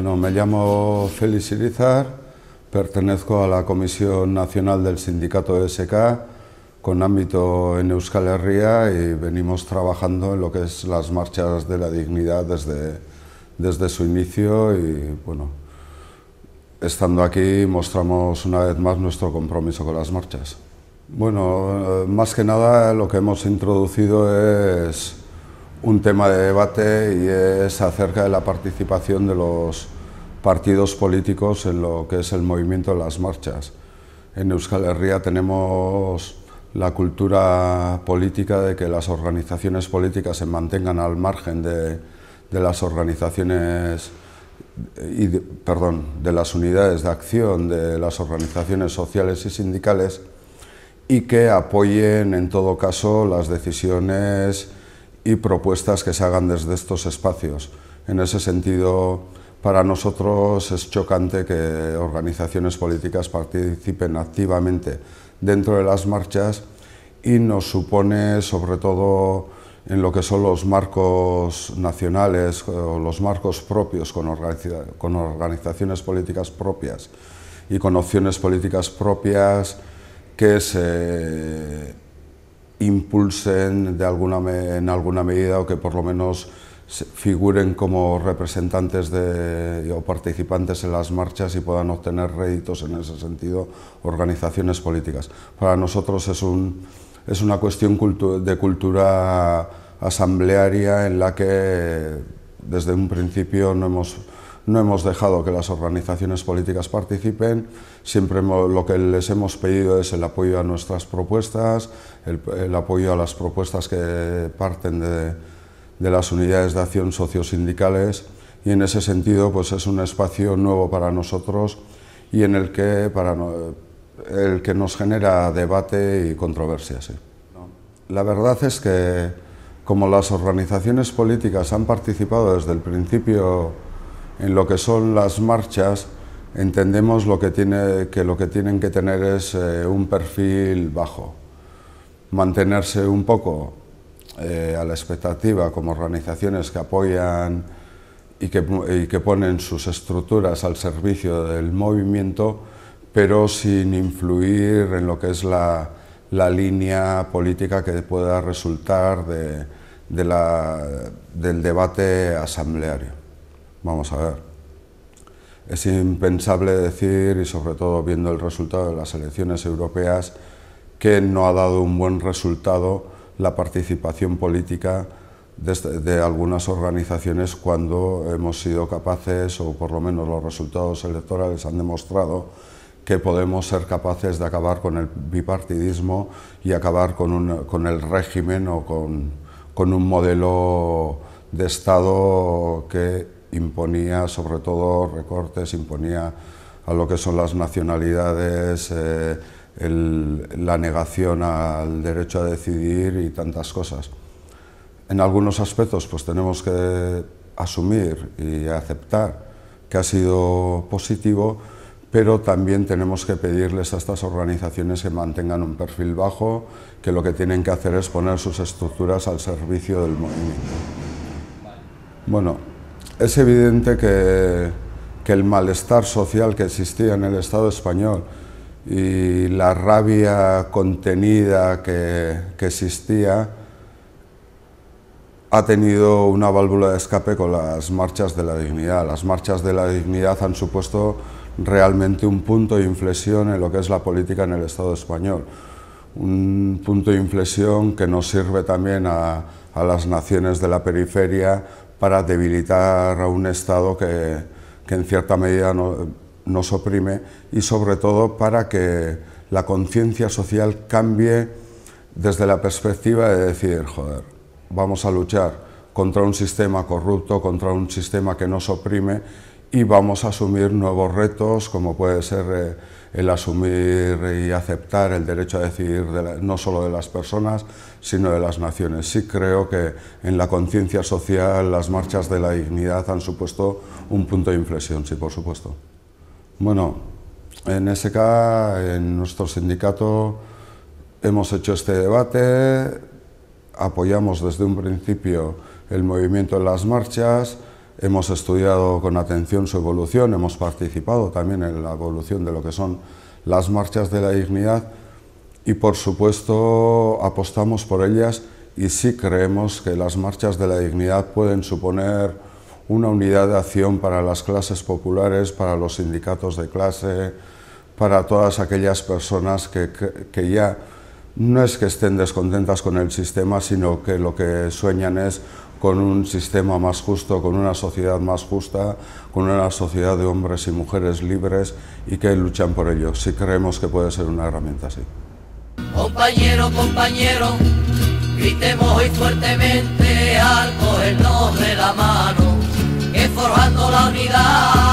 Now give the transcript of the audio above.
Bueno, me llamo Félix Irizar, pertenezco a la Comisión Nacional del Sindicato SK con ámbito en Euskal Herria y venimos trabajando en lo que es las marchas de la dignidad desde, desde su inicio y bueno, estando aquí mostramos una vez más nuestro compromiso con las marchas. Bueno, eh, más que nada lo que hemos introducido es un tema de debate y es acerca de la participación de los partidos políticos en lo que es el movimiento de las marchas. En Euskal Herria tenemos la cultura política de que las organizaciones políticas se mantengan al margen de, las organizaciones y perdón, de las unidades de acción de las organizaciones sociales y sindicales y que apoyen en todo caso las decisiones y propuestas que se hagan desde estos espacios. En ese sentido, para nosotros es chocante que organizaciones políticas participen activamente dentro de las marchas y nos supone, sobre todo en lo que son los marcos nacionales o los marcos propios con, con organizaciones políticas propias y con opciones políticas propias, que se impulsen de alguna en alguna medida o que por lo menos figuren como representantes de, o participantes en las marchas y puedan obtener réditos en ese sentido organizaciones políticas. Para nosotros es, un, es una cuestión de cultura asamblearia en la que desde un principio no hemos no hemos dejado que las organizaciones políticas participen, siempre lo que les hemos pedido es el apoyo a nuestras propuestas, el, apoyo a las propuestas que parten de, las unidades de acción sociosindicales y en ese sentido pues es un espacio nuevo para nosotros y en el que, para el que nos genera debate y controversia. La verdad es que como las organizaciones políticas han participado desde el principio en lo que son las marchas, entendemos lo que, tiene, que lo que tienen que tener es eh, un perfil bajo, mantenerse un poco eh, a la expectativa como organizaciones que apoyan y que, ponen sus estructuras al servicio del movimiento, pero sin influir en lo que es la, línea política que pueda resultar de la, del debate asambleario. Vamos a ver. Es impensable decir, y sobre todo viendo el resultado de las elecciones europeas, que no ha dado un buen resultado la participación política este, de, algunas organizaciones cuando hemos sido capaces, o por lo menos los resultados electorales han demostrado, que podemos ser capaces de acabar con el bipartidismo y acabar con, con el régimen o con un modelo de Estado que imponía sobre todo recortes, imponía a lo que son las nacionalidades, eh, la negación al derecho a decidir y tantas cosas. En algunos aspectos pues tenemos que asumir y aceptar que ha sido positivo, pero también tenemos que pedirles a estas organizaciones que mantengan un perfil bajo, que lo que tienen que hacer es poner sus estructuras al servicio del movimiento. Bueno, es evidente que, que, el malestar social que existía en el Estado español y la rabia contenida que, existía ha tenido una válvula de escape con las marchas de la dignidad. Las marchas de la dignidad han supuesto realmente un punto de inflexión en lo que es la política en el Estado español. Un punto de inflexión que nos sirve también a, a las naciones de la periferia para debilitar a un Estado que, en cierta medida nos oprime y sobre todo para que la conciencia social cambie desde la perspectiva de decir, joder, vamos a luchar contra un sistema corrupto, contra un sistema que nos oprime y vamos a asumir nuevos retos como puede ser eh, el asumir y aceptar el derecho a decidir no solo de las personas, sino de las naciones. Sí creo que en la conciencia social las marchas de la dignidad han supuesto un punto de inflexión, sí, por supuesto. Bueno, en SK, en nuestro sindicato, hemos hecho este debate, apoyamos desde un principio el movimiento de las marchas, Hemos estudiado con atención su evolución, hemos participado también en la evolución de lo que son las marchas de la dignidad y por supuesto apostamos por ellas y sí creemos que las marchas de la dignidad pueden suponer una unidad de acción para las clases populares, para los sindicatos de clase, para todas aquellas personas que, ya no es que estén descontentas con el sistema, sino que lo que sueñan es con un sistema más justo, con una sociedad más justa, con una sociedad de hombres y mujeres libres y que luchan por ello. si creemos que puede ser una herramienta así. Compañero, compañero, gritemos hoy fuertemente al cogernos de la mano, forjando la unidad